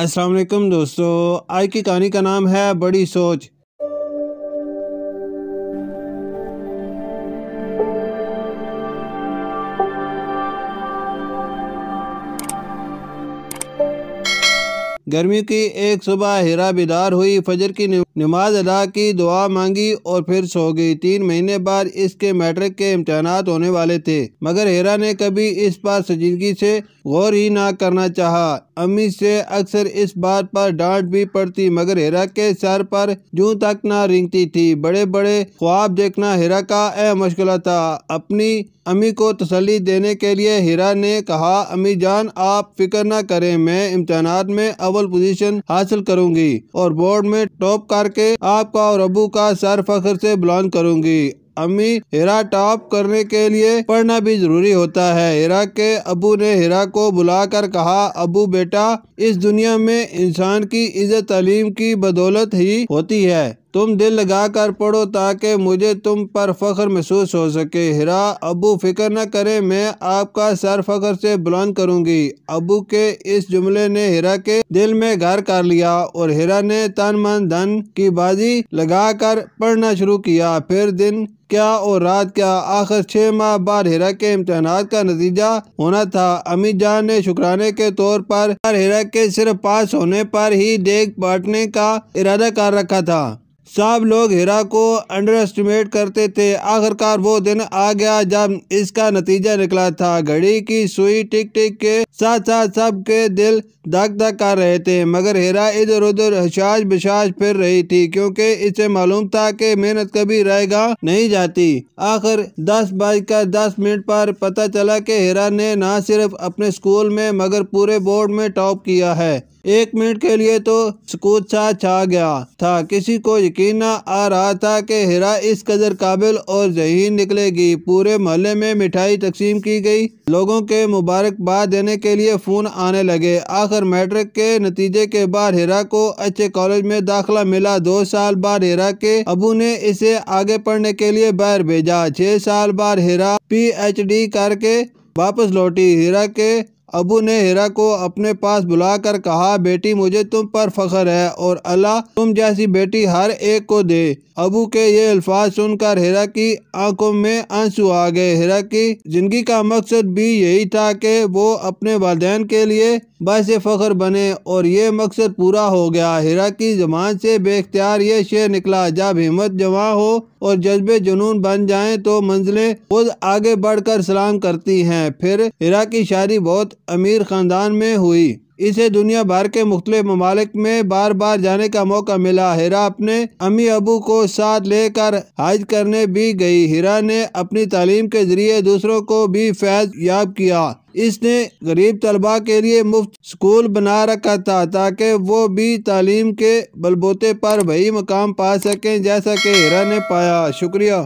अस्सलाम वालेकुम दोस्तों आज की कहानी का नाम है बड़ी सोच गर्मी की एक सुबह हीरा बिदार हुई फजर की नमाज अदा की दुआ मांगी और फिर सो गई तीन महीने बाद इसके मैट्रिक के इम्तहान होने वाले थे मगर हेरा ने कभी इस बात संजीदगी से गौर ही ना करना चाहा अम्मी से अक्सर इस बात पर डांट भी पड़ती मगर हेरा के सर पर जू तक ना रिंगती थी बड़े बड़े ख्वाब देखना हेरा का अह मुश्किल था अपनी अम्मी को तसली देने के लिए हीरा ने कहा अम्मी जान आप फिक्र ना करें मैं इम्तहान में अव्वल पोजीशन हासिल करूंगी और बोर्ड में टॉप का उतार के आपका और अबू का सर फख्र से बुलंद करूंगी अम्मी हेरा टॉप करने के लिए पढ़ना भी जरूरी होता है हेरा के अबू ने हेरा को बुलाकर कहा अबू बेटा इस दुनिया में इंसान की इज्जत तलीम की बदौलत ही होती है तुम दिल लगा कर पढ़ो ताकि मुझे तुम पर फ़ख्र महसूस हो सके हिरा अबू फ़िक्र न करें मैं आपका सर फ़ख्र से बुलंद करूँगी अबू के इस जुमले ने हिरा के दिल में घर कर लिया और हिरा ने तन मन धन की बाजी लगा कर पढ़ना शुरू किया फिर दिन क्या और रात क्या आखिर छः माह बाद हिरा के इम्तहान का नतीजा होना था अमित जान ने शुक्राने के तौर पर हिरा के सिर्फ पास होने पर ही देख बांटने का इरादा कर रखा था सब लोग हीरा को एस्टिमेट करते थे आखिरकार वो दिन आ गया जब इसका नतीजा निकला था घड़ी की सुई टिक टिक के साथ साथ सब के दिल धक धक कर रहे थे मगर हीरा इधर उधर हशाश बिशाश फिर रही थी क्योंकि इसे मालूम था कि मेहनत कभी रहेगा नहीं जाती आखिर दस बजकर दस मिनट पर पता चला कि हीरा ने न सिर्फ अपने स्कूल में मगर पूरे बोर्ड में टॉप किया है एक मिनट के लिए तो सुकूत सा छा गया था किसी को यकीन न आ रहा था कि हिरा इस कदर काबिल और जहीन निकलेगी पूरे मोहल्ले में मिठाई तकसीम की गई लोगों के मुबारकबाद देने के लिए फ़ोन आने लगे आखिर मैट्रिक के नतीजे के बाद हिरा को अच्छे कॉलेज में दाखिला मिला दो साल बाद हिरा के अबू ने इसे आगे पढ़ने के लिए बाहर भेजा छह साल बाद हिरा पी एच डी करके वापस लौटी हिरा के अबू ने हिरा को अपने पास बुलाकर कहा बेटी मुझे तुम पर फख्र है और अल्लाह तुम जैसी बेटी हर एक को दे अबू के ये अल्फाज सुनकर हिरा की आंखों में आंसू आ गए हिरा की जिंदगी का मकसद भी यही था कि वो अपने वालदेन के लिए बायस फ़ख्र बने और ये मकसद पूरा हो गया हिरा की जबान से बेख्तियार ये शेर निकला जब हिम्मत जमा हो और जज्बे जुनून बन जाएं तो मंजिलें खुद आगे बढ़कर सलाम करती हैं फिर हिरा की शादी बहुत अमीर ख़ानदान में हुई इसे दुनिया भर के मुख्तलिफ ममालिक में बार बार जाने का मौका मिला हिरा अपने अमी अबू को साथ लेकर हज करने भी गई हिरा ने अपनी तालीम के जरिए दूसरों को भी फैज याब किया इसने गरीब तलबा के लिए मुफ्त स्कूल बना रखा था ताकि वो भी तालीम के बलबोते पर वही मकाम पा सकें जैसा कि हिरा ने पाया शुक्रिया